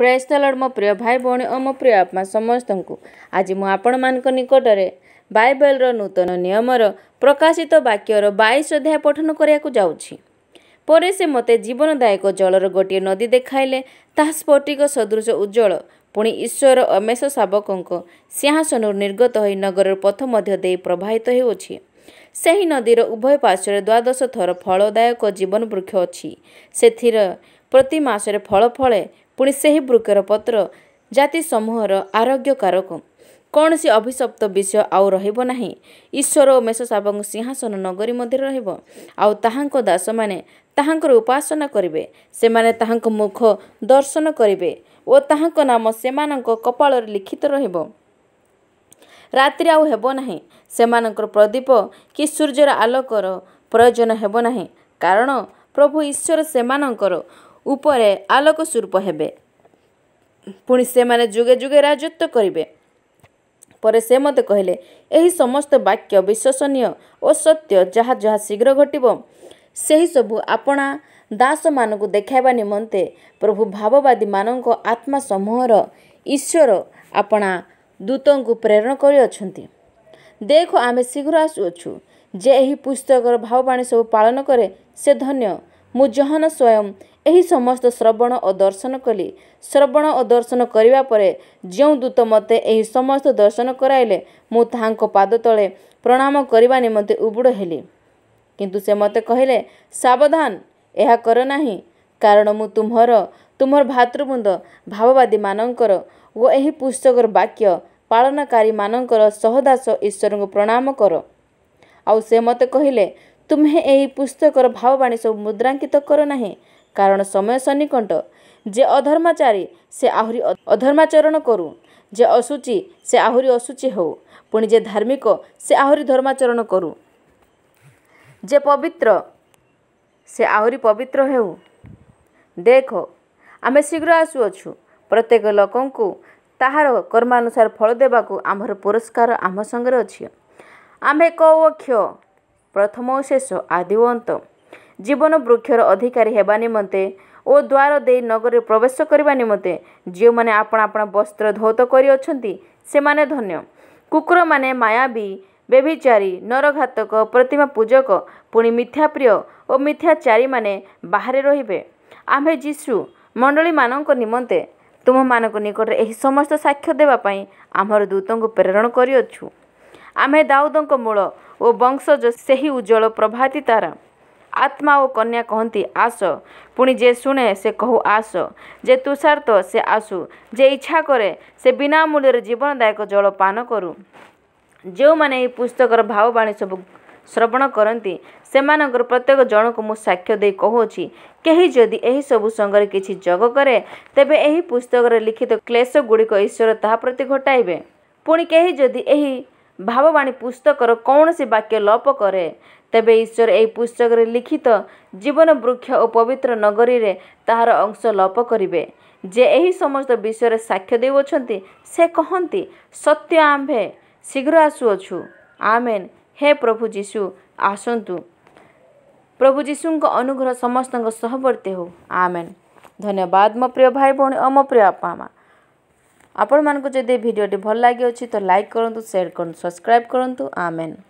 ପ୍ରାୟସ୍ଥଳର ମୋ ପ୍ରିୟ ଭାଇ ଭଉଣୀ ଓ ମୋ ପ୍ରିୟ ଆପମା ସମସ୍ତଙ୍କୁ ଆଜି ମୁଁ ଆପଣମାନଙ୍କ ନିକଟରେ ବାଇବେଲର ନୂତନ ନିୟମର ପ୍ରକାଶିତ ବାକ୍ୟର ବାଇଶ ଅଧ୍ୟାୟ ପଠନ କରିବାକୁ ଯାଉଛି ପରେ ସେ ମୋତେ ଜୀବନଦାୟକ ଜଳର ଗୋଟିଏ ନଦୀ ଦେଖାଇଲେ ତାହା ସ୍ଫଟିକ ସଦୃଶ ଉଜ୍ଜଳ ପୁଣି ଈଶ୍ୱର ଅମେଶ ଶାବକଙ୍କ ସିଂହାସନରୁ ନିର୍ଗତ ହୋଇ ନଗରର ପଥ ମଧ୍ୟ ଦେଇ ପ୍ରବାହିତ ହେଉଅଛି ସେହି ନଦୀର ଉଭୟ ପାର୍ଶ୍ୱରେ ଦ୍ୱାଦଶ ଥର ଫଳଦାୟକ ଜୀବନ ବୃକ୍ଷ ଅଛି ସେଥିରେ ପ୍ରତି ମାସରେ ଫଳ ଫଳେ ପୁଣି ସେହି ବୃକ୍ଷର ପତ୍ର ଜାତି ସମୂହର ଆରୋଗ୍ୟକାରକ କୌଣସି ଅଭିଶପ୍ତ ବିଷୟ ଆଉ ରହିବ ନାହିଁ ଈଶ୍ୱର ଓ ମେଷ ଏବଂ ସିଂହାସନ ନଗରୀ ମଧ୍ୟରେ ରହିବ ଆଉ ତାହାଙ୍କ ଦାସମାନେ ତାହାଙ୍କର ଉପାସନା କରିବେ ସେମାନେ ତାହାଙ୍କ ମୁଖ ଦର୍ଶନ କରିବେ ଓ ତାହାଙ୍କ ନାମ ସେମାନଙ୍କ କପାଳରେ ଲିଖିତ ରହିବ ରାତିରେ ଆଉ ହେବ ନାହିଁ ସେମାନଙ୍କର ପ୍ରଦୀପ କି ସୂର୍ଯ୍ୟର ଆଲୋକର ପ୍ରୟୋଜନ ହେବ ନାହିଁ କାରଣ ପ୍ରଭୁ ଈଶ୍ୱର ସେମାନଙ୍କର ଉପରେ ଆଲୋକ ସ୍ୱରୂପ ହେବେ ପୁଣି ସେମାନେ ଯୁଗେ ଯୁଗେ ରାଜତ୍ୱ କରିବେ ପରେ ସେ ମୋତେ କହିଲେ ଏହି ସମସ୍ତ ବାକ୍ୟ ବିଶ୍ୱସନୀୟ ଓ ସତ୍ୟ ଯାହା ଯାହା ଶୀଘ୍ର ଘଟିବ ସେହିସବୁ ଆପଣା ଦାସମାନଙ୍କୁ ଦେଖାଇବା ନିମନ୍ତେ ପ୍ରଭୁ ଭାବବାଦୀମାନଙ୍କ ଆତ୍ମା ସମୂହର ଈଶ୍ୱର ଆପଣା ଦୂତଙ୍କୁ ପ୍ରେରଣ କରିଅଛନ୍ତି ଦେଖ ଆମେ ଶୀଘ୍ର ଆସୁଅଛୁ ଯେ ଏହି ପୁସ୍ତକର ଭାବବାଣୀ ସବୁ ପାଳନ କରେ ସେ ଧନ୍ୟ ମୁଁ ଜହନ ସ୍ୱୟଂ ଏହି ସମସ୍ତ ଶ୍ରବଣ ଓ ଦର୍ଶନ କଲି ଶ୍ରବଣ ଓ ଦର୍ଶନ କରିବା ପରେ ଯେଉଁ ଦୂତ ମୋତେ ଏହି ସମସ୍ତ ଦର୍ଶନ କରାଇଲେ ମୁଁ ତାହାଙ୍କ ପାଦ ତଳେ ପ୍ରଣାମ କରିବା ନିମନ୍ତେ ଉବୁଡ଼ ହେଲି କିନ୍ତୁ ସେ ମୋତେ କହିଲେ ସାବଧାନ ଏହା କର ନାହିଁ କାରଣ ମୁଁ ତୁମର ତୁମର ଭାତୃବୃନ୍ଦ ଭାବବାଦୀମାନଙ୍କର ଓ ଏହି ପୁସ୍ତକର ବାକ୍ୟ ପାଳନକାରୀମାନଙ୍କର ସହଦାସ ଈଶ୍ୱରଙ୍କୁ ପ୍ରଣାମ କର ଆଉ ସେ ମୋତେ କହିଲେ ତୁମେ ଏହି ପୁସ୍ତକର ଭାବବାଣୀ ସବୁ ମୁଦ୍ରାଙ୍କିତ କର ନାହିଁ କାରଣ ସମୟ ସନ୍ନିକଣ୍ଠ ଯେ ଅଧର୍ମାଚାରୀ ସେ ଆହୁରି ଅଧର୍ମାଚରଣ କରୁ ଯେ ଅଶୁଚି ସେ ଆହୁରି ଅଶୁଚି ହେଉ ପୁଣି ଯେ ଧାର୍ମିକ ସେ ଆହୁରି ଧର୍ମାଚରଣ କରୁ ଯେ ପବିତ୍ର ସେ ଆହୁରି ପବିତ୍ର ହେଉ ଦେଖ ଆମେ ଶୀଘ୍ର ଆସୁଅଛୁ ପ୍ରତ୍ୟେକ ଲୋକଙ୍କୁ ତାହାର କର୍ମାନୁସାରେ ଫଳ ଦେବାକୁ ଆମର ପୁରସ୍କାର ଆମ ସାଙ୍ଗରେ ଅଛି ଆମ୍ଭେ କ ଓ କ୍ଷ ପ୍ରଥମ ଓ ଶେଷ ଆଦି ଓ ଅନ୍ତ ଜୀବନ ବୃକ୍ଷର ଅଧିକାରୀ ହେବା ନିମନ୍ତେ ଓ ଦ୍ୱାର ଦେଇ ନଗରରେ ପ୍ରବେଶ କରିବା ନିମନ୍ତେ ଯେଉଁମାନେ ଆପଣ ଆପଣ ବସ୍ତ୍ର ଧୌତ କରିଅଛନ୍ତି ସେମାନେ ଧନ୍ୟ କୁକୁରମାନେ ମାୟାବୀ ବ୍ୟଭିଚାରୀ ନରଘାତକ ପ୍ରତିମା ପୂଜକ ପୁଣି ମିଥ୍ୟା ପ୍ରିୟ ଓ ମିଥ୍ୟାଚାରୀମାନେ ବାହାରେ ରହିବେ ଆମ୍ଭେ ଯୀଶୁ ମଣ୍ଡଳୀମାନଙ୍କ ନିମନ୍ତେ ତୁମମାନଙ୍କ ନିକଟରେ ଏହି ସମସ୍ତ ସାକ୍ଷ୍ୟ ଦେବା ପାଇଁ ଆମର ଦୂତଙ୍କୁ ପ୍ରେରଣ କରିଅଛୁ ଆମେ ଦାଉଦଙ୍କ ମୂଳ ଓ ବଂଶଜ ସେହି ଉଜ୍ଜଳ ପ୍ରଭାତି ତାରା ଆତ୍ମା ଓ କନ୍ୟା କହନ୍ତି ଆସ ପୁଣି ଯେ ଶୁଣେ ସେ କହୁ ଆସ ଯେ ତୁଷାର ତ ସେ ଆସୁ ଯେ ଇଚ୍ଛା କରେ ସେ ବିନା ମୂଲ୍ୟରେ ଜୀବନଦାୟକ ଜଳ ପାନ କରୁ ଯେଉଁମାନେ ଏହି ପୁସ୍ତକର ଭାବବାଣୀ ସବୁ ଶ୍ରବଣ କରନ୍ତି ସେମାନଙ୍କର ପ୍ରତ୍ୟେକ ଜଣକୁ ମୁଁ ସାକ୍ଷ୍ୟ ଦେଇ କହୁଅଛି କେହି ଯଦି ଏହିସବୁ ସଙ୍ଗରେ କିଛି ଯୋଗ କରେ ତେବେ ଏହି ପୁସ୍ତକରେ ଲିଖିତ କ୍ଲେଶ ଗୁଡ଼ିକ ଈଶ୍ୱର ତାହା ପ୍ରତି ଘଟାଇବେ ପୁଣି କେହି ଯଦି ଏହି ଭାବବାଣୀ ପୁସ୍ତକର କୌଣସି ବାକ୍ୟ ଲୋପ କରେ ତେବେ ଈଶ୍ୱର ଏହି ପୁସ୍ତକରେ ଲିଖିତ ଜୀବନ ବୃକ୍ଷ ଓ ପବିତ୍ର ନଗରୀରେ ତାହାର ଅଂଶ ଲୋପ କରିବେ ଯେ ଏହି ସମସ୍ତ ବିଷୟରେ ସାକ୍ଷ୍ୟ ଦେଉଅଛନ୍ତି ସେ କହନ୍ତି ସତ୍ୟ ଆମ୍ଭେ ଶୀଘ୍ର ଆସୁଅଛୁ ଆମେନ୍ ହେ ପ୍ରଭୁ ଯୀଶୁ ଆସନ୍ତୁ ପ୍ରଭୁ ଯୀଶୁଙ୍କ ଅନୁଗ୍ରହ ସମସ୍ତଙ୍କ ସହବର୍ତ୍ତୀ ହେଉ ଆମେନ୍ ଧନ୍ୟବାଦ ମୋ ପ୍ରିୟ ଭାଇ ଭଉଣୀ ଓ ମୋ ପ୍ରିୟ ବାପା ମା ଆପଣମାନଙ୍କୁ ଯଦି ଭିଡ଼ିଓଟି ଭଲ ଲାଗିଅଛି ତ ଲାଇକ୍ କରନ୍ତୁ ସେୟାର କରନ୍ତୁ ସବସ୍କ୍ରାଇବ୍ କରନ୍ତୁ ଆମେନ୍